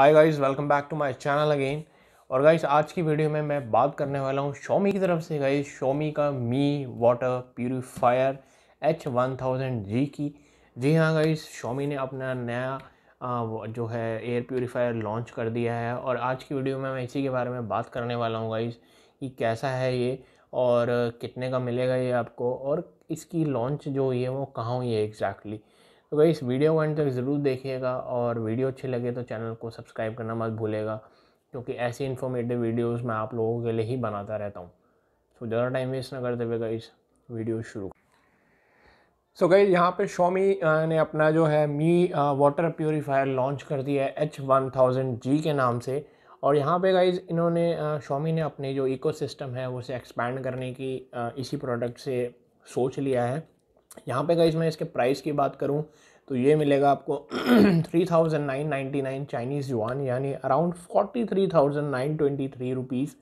Hi guys welcome back to my channel again और guys आज की वीडियो में मैं बात करने वाला हूँ शोमी की तरफ से गाइस शोमी का Mi water purifier H one thousand G की जी हाँ गाइस शोमी ने अपना नया जो है एयर प्योरीफायर लॉन्च कर दिया है और आज की वीडियो में मैं इसी के बारे में बात करने वाला हूँ गाइज़ कि कैसा है ये और कितने का मिलेगा ये आपको और इसकी लॉन्च जो हुई है वो कहाँ हुई है एग्जैक्टली exactly. तो गई इस वीडियो को अंत तक ज़रूर देखिएगा और वीडियो अच्छी लगे तो चैनल को सब्सक्राइब करना मत भूलेगा क्योंकि ऐसी इन्फॉर्मेटिव वीडियोज़ मैं आप लोगों के लिए ही बनाता रहता हूँ सो ज़्यादा टाइम वेस्ट ना करते हुए इस वीडियो शुरू सो गई यहाँ पे शोमी ने अपना जो है मी वाटर प्योरीफायर लॉन्च कर दिया है एच वन थाउजेंड जी के नाम से और यहाँ पे गाइज इन्होंने शोमी ने अपने जो इकोसिस्टम है उसे एक्सपैंड करने की इसी प्रोडक्ट से सोच लिया है यहाँ पे गई मैं इसके प्राइस की बात करूँ तो ये मिलेगा आपको three thousand nine ninety nine Chinese yuan यानी around forty three thousand nine twenty three rupees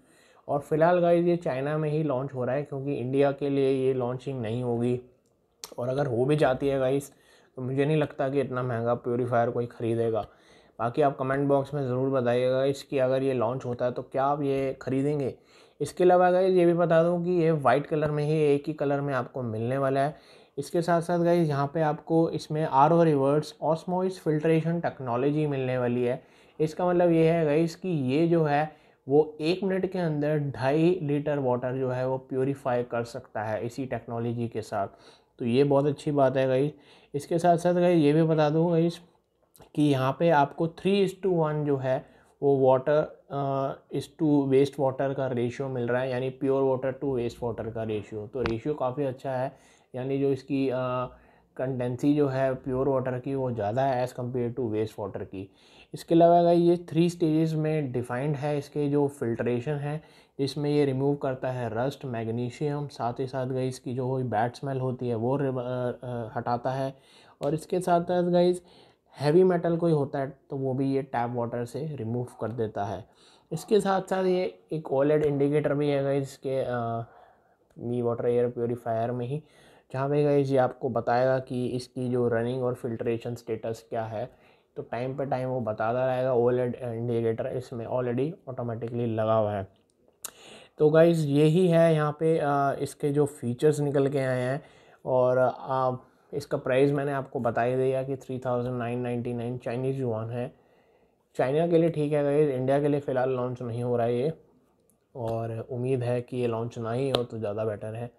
और फिलहाल गाइज ये चाइना में ही लॉन्च हो रहा है क्योंकि इंडिया के लिए ये लॉन्चिंग नहीं होगी और अगर हो भी जाती है गाइज तो मुझे नहीं लगता कि इतना महंगा प्योरीफायर कोई ख़रीदेगा बाकी आप कमेंट बॉक्स में ज़रूर बताइएगा इसकी अगर ये लॉन्च होता है तो क्या आप ये ख़रीदेंगे इसके अलावा गाइज ये भी बता दूँ कि ये वाइट कलर में ही एक ही कलर में आपको मिलने वाला है इसके साथ साथ गाइज यहाँ पे आपको इसमें R O reverse osmosis filtration technology मिलने वाली है इसका मतलब ये है गाइज कि ये जो है वो एक मिनट के अंदर ढाई लीटर वाटर जो है वो प्योरीफाई कर सकता है इसी टेक्नोलॉजी के साथ तो ये बहुत अच्छी बात है गाइज इसके साथ साथ गाइज ये भी बता दूँ गाइज कि यहाँ पे आपको थ्री इस टू वन जो है वो वाटर इस टू वेस्ट वाटर का रेशियो मिल रहा है यानी pure water to waste water का रेशियो तो रेशियो काफ़ी अच्छा है यानी जो इसकी कंडेंसी जो है प्योर वाटर की वो ज़्यादा है as compared to waste water की इसके अलावा अगर ये थ्री स्टेजेस में डिफाइंड है इसके जो फिल्ट्रेशन है इसमें ये रिमूव करता है रस्ट मैग्नीशियम साथ ही साथ गई इसकी जो बैड स्मेल होती है वो हटाता है और इसके साथ साथ गई हैवी मेटल कोई होता है तो वो भी ये टैप वाटर से रिमूव कर देता है इसके साथ साथ ये एक ओलेड इंडिकेटर e भी है गई इसके मी वाटर एयर प्योरीफायर में ही जहाँ पे गाइज ये आपको बताएगा कि इसकी जो रनिंग और फिल्ट्रेशन स्टेटस क्या है तो टाइम पे टाइम वो बताता रहेगा ओलेड इंडिकेटर e इसमें ऑलरेडी ऑटोमेटिकली लगा हुआ है तो गाइज यही है यहाँ पे आ, इसके जो फीचर्स निकल के आए हैं और आप इसका प्राइस मैंने आपको बता ही दिया कि three thousand nine ninety nine Chinese yuan है चाइना के लिए ठीक है गई इंडिया के लिए फ़िलहाल लॉन्च नहीं हो रहा है ये और उम्मीद है कि ये लॉन्च ना ही हो तो ज़्यादा बेटर है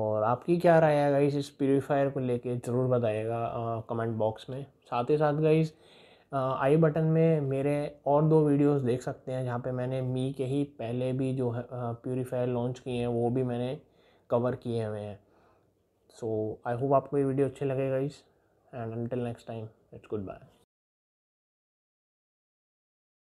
और आपकी क्या राय है गई इस प्योरीफायर को लेके ज़रूर बताइएगा कमेंट बॉक्स में साथ ही साथ गाइस आई बटन में मेरे और दो वीडियोस देख सकते हैं जहाँ पे मैंने मी के ही पहले भी जो है प्योरीफायर लॉन्च किए हैं वो भी मैंने कवर किए हुए हैं सो आई होप आपको ये वीडियो अच्छे लगेगा इस and until next time it's good bye